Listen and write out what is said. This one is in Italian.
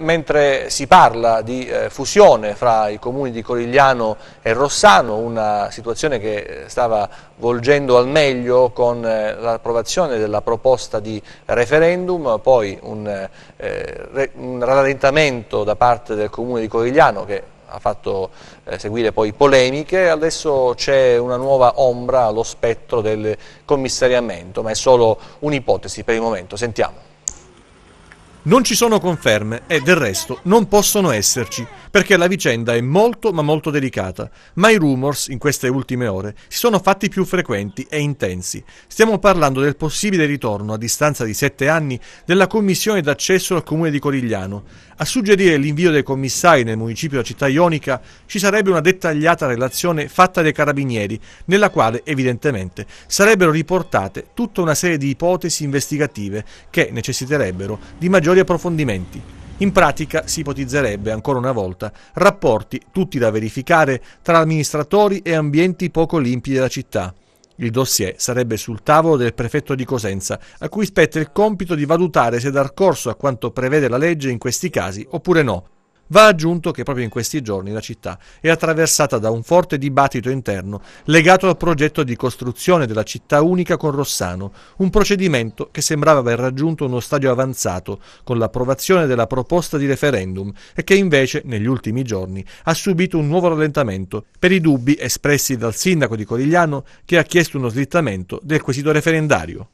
Mentre si parla di eh, fusione fra i comuni di Corigliano e Rossano, una situazione che eh, stava volgendo al meglio con eh, l'approvazione della proposta di referendum, poi un, eh, un rallentamento da parte del comune di Corigliano che ha fatto eh, seguire poi polemiche, adesso c'è una nuova ombra allo spettro del commissariamento, ma è solo un'ipotesi per il momento, sentiamo. Non ci sono conferme e del resto non possono esserci, perché la vicenda è molto ma molto delicata, ma i rumors in queste ultime ore si sono fatti più frequenti e intensi. Stiamo parlando del possibile ritorno a distanza di sette anni della commissione d'accesso al comune di Corigliano. A suggerire l'invio dei commissari nel municipio della città ionica ci sarebbe una dettagliata relazione fatta dai carabinieri, nella quale evidentemente sarebbero riportate tutta una serie di ipotesi investigative che necessiterebbero di maggior maggiori approfondimenti. In pratica si ipotizzerebbe ancora una volta rapporti tutti da verificare tra amministratori e ambienti poco limpidi della città. Il dossier sarebbe sul tavolo del prefetto di Cosenza, a cui spetta il compito di valutare se dar corso a quanto prevede la legge in questi casi oppure no. Va aggiunto che proprio in questi giorni la città è attraversata da un forte dibattito interno legato al progetto di costruzione della città unica con Rossano, un procedimento che sembrava aver raggiunto uno stadio avanzato con l'approvazione della proposta di referendum e che invece negli ultimi giorni ha subito un nuovo rallentamento per i dubbi espressi dal sindaco di Corigliano che ha chiesto uno slittamento del quesito referendario.